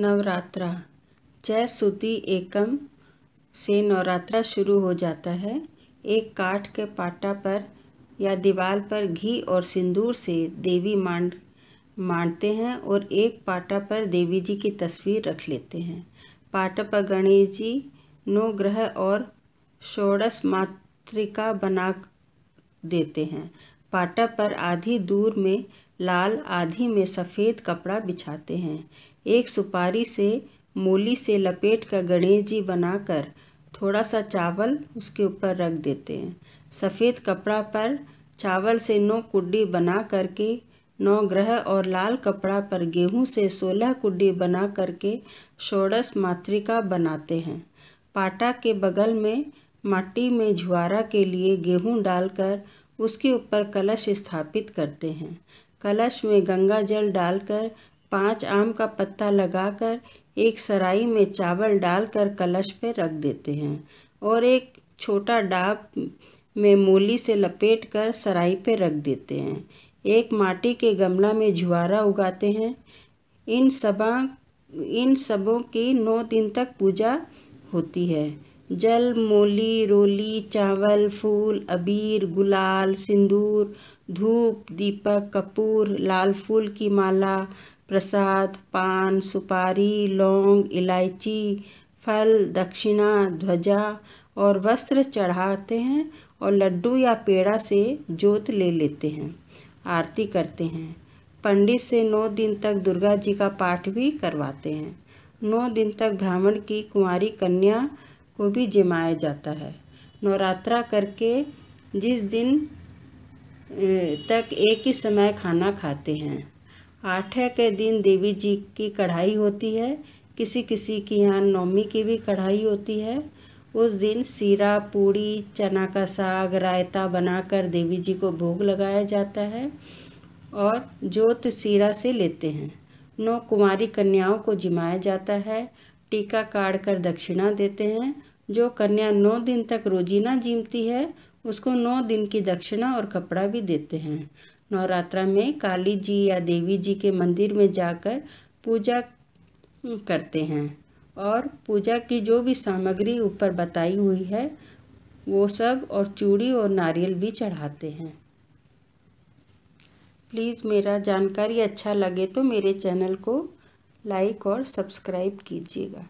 नवरात्रा चय सुति एकम से नवरात्रा शुरू हो जाता है एक काठ के पाटा पर या दीवार पर घी और सिंदूर से देवी मांड मांडते हैं और एक पाटा पर देवी जी की तस्वीर रख लेते हैं पाटा पर गणेश जी नौ ग्रह और षोड़श मातृका बना देते हैं पाटा पर आधी दूर में लाल आधी में सफ़ेद कपड़ा बिछाते हैं एक सुपारी से मूली से लपेट कर गणेश जी बनाकर थोड़ा सा चावल उसके ऊपर रख देते हैं सफ़ेद कपड़ा पर चावल से नौ कुड्डी बना करके नौ ग्रह और लाल कपड़ा पर गेहूं से सोलह कुड्डी बना करके षोड़श मातृका बनाते हैं पाटा के बगल में माटी में झुआरा के लिए गेहूं डालकर उसके ऊपर कलश स्थापित करते हैं कलश में गंगा जल डालकर पांच आम का पत्ता लगाकर एक सराई में चावल डालकर कलश पर रख देते हैं और एक छोटा डाब में मूली से लपेट कर सराई पर रख देते हैं एक माटी के गमला में झुआरा उगाते हैं इन सबा इन सबों की नौ दिन तक पूजा होती है जल मोली रोली चावल फूल अबीर गुलाल सिंदूर धूप दीपक कपूर लाल फूल की माला प्रसाद पान सुपारी लौंग इलायची फल दक्षिणा ध्वजा और वस्त्र चढ़ाते हैं और लड्डू या पेड़ा से जोत ले लेते हैं आरती करते हैं पंडित से नौ दिन तक दुर्गा जी का पाठ भी करवाते हैं नौ दिन तक ब्राह्मण की कुंवारी कन्या को भी जमाया जाता है नवरात्रा करके जिस दिन तक एक ही समय खाना खाते हैं आठे के दिन देवी जी की कढ़ाई होती है किसी किसी के यहाँ नौमी की भी कढ़ाई होती है उस दिन सीरा पूड़ी चना का साग रायता बनाकर देवी जी को भोग लगाया जाता है और जोत सीरा से लेते हैं नौ कुमारी कन्याओं को जिमाया जाता है टीका काट कर दक्षिणा देते हैं जो कन्या नौ दिन तक रोजीना जीमती है उसको नौ दिन की दक्षिणा और कपड़ा भी देते हैं नवरात्रा में काली जी या देवी जी के मंदिर में जाकर पूजा करते हैं और पूजा की जो भी सामग्री ऊपर बताई हुई है वो सब और चूड़ी और नारियल भी चढ़ाते हैं प्लीज़ मेरा जानकारी अच्छा लगे तो मेरे चैनल को लाइक और सब्सक्राइब कीजिएगा